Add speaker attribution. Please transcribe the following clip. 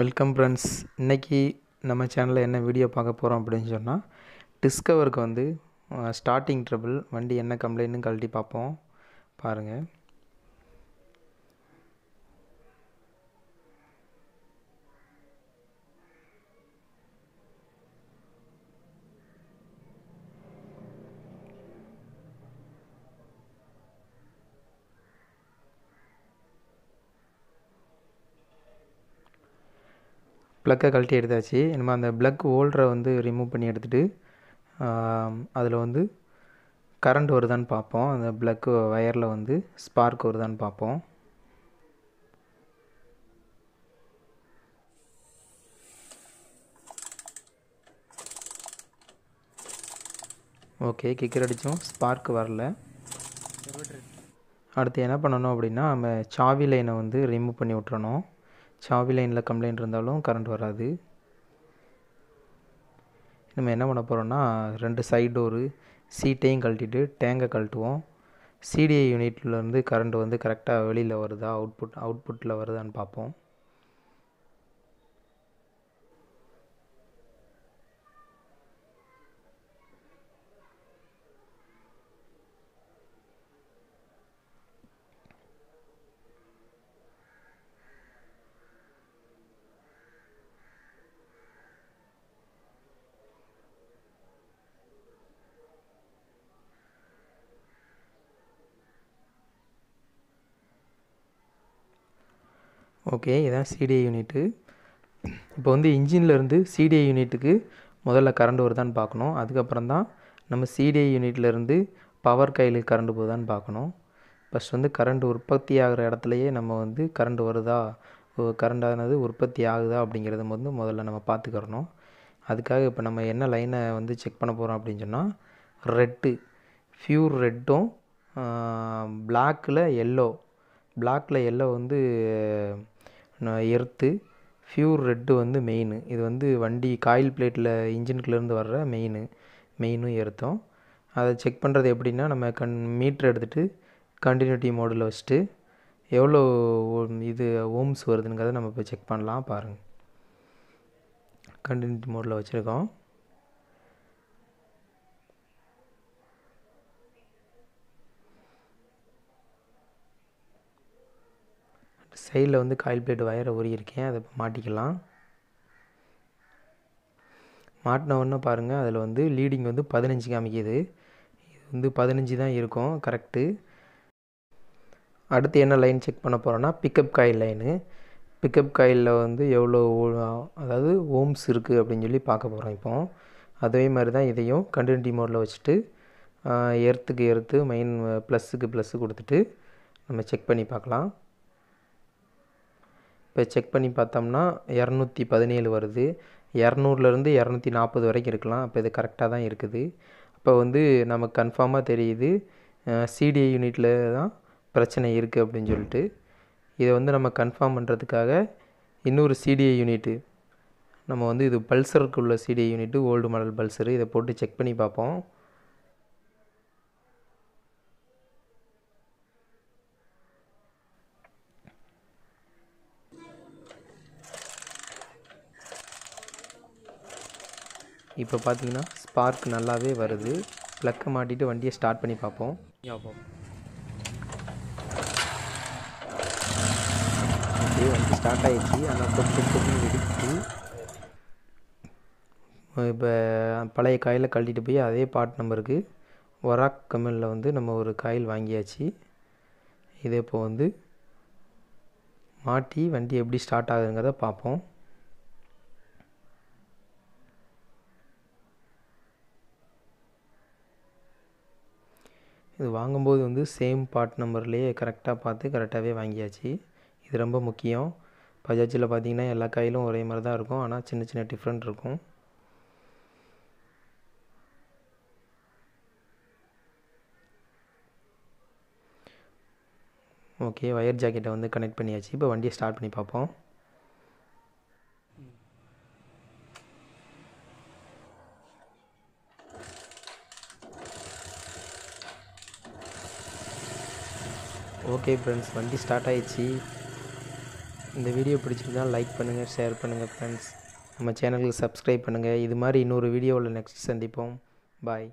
Speaker 1: welcome friends இன்றைக்கி நம்ம சேனலில் என்ன வீடியோ பார்க்க போகிறோம் அப்படின்னு சொன்னால் டிஸ்கவருக்கு வந்து ஸ்டார்டிங் uh, ட்ரபிள் வண்டி என்ன கம்ப்ளைண்ட்னு கழட்டி பார்ப்போம் பாருங்கள் ப்ளக்கை கழட்டி எடுத்தாச்சு என்னமோ அந்த ப்ளக் ஹோல்டரை வந்து ரிமூவ் பண்ணி எடுத்துகிட்டு அதில் வந்து கரண்ட் வருதான்னு பார்ப்போம் அந்த ப்ளக்கு ஒயரில் வந்து ஸ்பார்க் வருதான்னு பார்ப்போம் ஓகே கிக்கர் அடித்தோம் ஸ்பார்க் வரல அடுத்து என்ன பண்ணணும் அப்படின்னா நம்ம சாவி லைனை வந்து ரிமூவ் பண்ணி விட்டுறணும் சாவி லைனில் கம்ப்ளைண்ட் இருந்தாலும் கரண்ட் வராது நம்ம என்ன பண்ண போகிறோன்னா ரெண்டு சைட் டோரு சீட்டையும் கழட்டிட்டு டேங்கை கழட்டுவோம் சிடிஐ யூனிட்லேருந்து கரண்ட் வந்து கரெக்டாக வெளியில் வருதா அவுட்புட் அவுட்புட்டில் வருதான்னு பார்ப்போம் ஓகே இதான் சிடிஐ யூனிட்டு இப்போ வந்து இன்ஜின்லேருந்து சிடிஐ யூனிட்டுக்கு முதல்ல கரண்ட் வருதான்னு பார்க்கணும் அதுக்கப்புறம் தான் நம்ம சிடிஐ யூனிட்லேருந்து பவர் கையில் கரண்ட் போகுதான்னு பார்க்கணும் ஃபஸ்ட் வந்து கரண்ட் உற்பத்தி ஆகிற இடத்துலையே நம்ம வந்து கரண்ட் வருதா கரண்டானது உற்பத்தி ஆகுதா அப்படிங்கிறத வந்து முதல்ல நம்ம பார்த்துக்கிறணும் அதுக்காக இப்போ நம்ம என்ன லைனை வந்து செக் பண்ண போகிறோம் அப்படின்னு சொன்னால் ரெட்டு ஃப்யூர் ரெட்டும் பிளாக்கில் எல்லோ பிளாக்கில் எல்லோ வந்து எர்த்து ஃப்யூர் ரெட்டு வந்து மெயினு இது வந்து வண்டி காயில் பிளேட்டில் இன்ஜின்குள்ளேருந்து வர்ற மெயினு மெயினும் எர்த்தும் அதை செக் பண்ணுறது எப்படின்னா நம்ம கண் மீட்ரு எடுத்துகிட்டு கண்டினியூட்டி மோடில் வச்சுட்டு எவ்வளோ இது ஓம்ஸ் வருதுங்கிறத நம்ம இப்போ செக் பண்ணலாம் பாருங்கள் கண்டினியூட்டி மோடில் வச்சுருக்கோம் சைடில் வந்து காயில் பிளேட் வயரை உருகியிருக்கேன் அதை மாட்டிக்கலாம் மாட்டின பாருங்கள் அதில் வந்து லீடிங் வந்து பதினஞ்சு காமிக்கிது இது வந்து பதினஞ்சு தான் இருக்கும் கரெக்டு அடுத்து என்ன லைன் செக் பண்ண போகிறோன்னா பிக்கப் காயில் லைனு பிக்கப் காயிலில் வந்து எவ்வளோ அதாவது ஓம்ஸ் இருக்குது அப்படின்னு சொல்லி பார்க்க போகிறோம் இப்போ அதே மாதிரி தான் இதையும் கண்டினியூட்டி மோடில் வச்சுட்டு எர்த்துக்கு எர்த்து மெயின் ப்ளஸ்ஸுக்கு ப்ளஸ்ஸு கொடுத்துட்டு நம்ம செக் பண்ணி பார்க்கலாம் இப்போ செக் பண்ணி பார்த்தோம்னா இரநூத்தி பதினேழு வருது இரநூறுலேருந்து இரநூத்தி நாற்பது வரைக்கும் இருக்கலாம் அப்போ இது கரெக்டாக தான் இருக்குது அப்போ வந்து நமக்கு கன்ஃபார்மாக தெரியுது சிடிஐ யூனிட்டில் தான் பிரச்சனை இருக்குது அப்படின்னு சொல்லிட்டு இதை வந்து நம்ம கன்ஃபார்ம் பண்ணுறதுக்காக இன்னொரு சிடிஐ யூனிட்டு நம்ம வந்து இது பல்சருக்குள்ள CDI unit old model Pulsar இதை போட்டு செக் பண்ணி பார்ப்போம் இப்போ பார்த்தீங்கன்னா ஸ்பார்க் நல்லாவே வருது ப்ளக்கை மாட்டிட்டு வண்டியை ஸ்டார்ட் பண்ணி பார்ப்போம் ஓகே வண்டி ஸ்டார்ட் ஆகிடுச்சு ஆனால் கொஞ்சம் கொஞ்சம் வெடிச்சு இப்போ பழைய காயில் கழட்டிட்டு போய் அதே பார்ட் நம்பருக்கு ஒராக் கம்பெனியில் வந்து நம்ம ஒரு காயில் வாங்கியாச்சு இதே இப்போ வந்து மாட்டி வண்டி எப்படி ஸ்டார்ட் ஆகுதுங்கிறத பார்ப்போம் இது வாங்கும்போது வந்து சேம் பார்ட் நம்பர்லேயே கரெக்டாக பார்த்து கரெக்டாகவே வாங்கியாச்சு இது ரொம்ப முக்கியம் பஜாஜில் பார்த்தீங்கன்னா எல்லா காயிலும் ஒரே மாதிரி தான் இருக்கும் ஆனால் சின்ன சின்ன டிஃப்ரெண்ட் இருக்கும் ஓகே ஒயர் ஜாக்கெட்டை வந்து கனெக்ட் பண்ணியாச்சு இப்போ வண்டியை ஸ்டார்ட் பண்ணி பார்ப்போம் ஓகே ஃப்ரெண்ட்ஸ் வண்டி ஸ்டார்ட் ஆகிடுச்சு இந்த வீடியோ பிடிச்சிருந்தால் லைக் பண்ணுங்கள் ஷேர் பண்ணுங்கள் ஃப்ரெண்ட்ஸ் நம்ம சேனலுக்கு சப்ஸ்கிரைப் பண்ணுங்கள் இது மாதிரி இன்னொரு வீடியோவில் நெக்ஸ்ட் சந்திப்போம் பாய்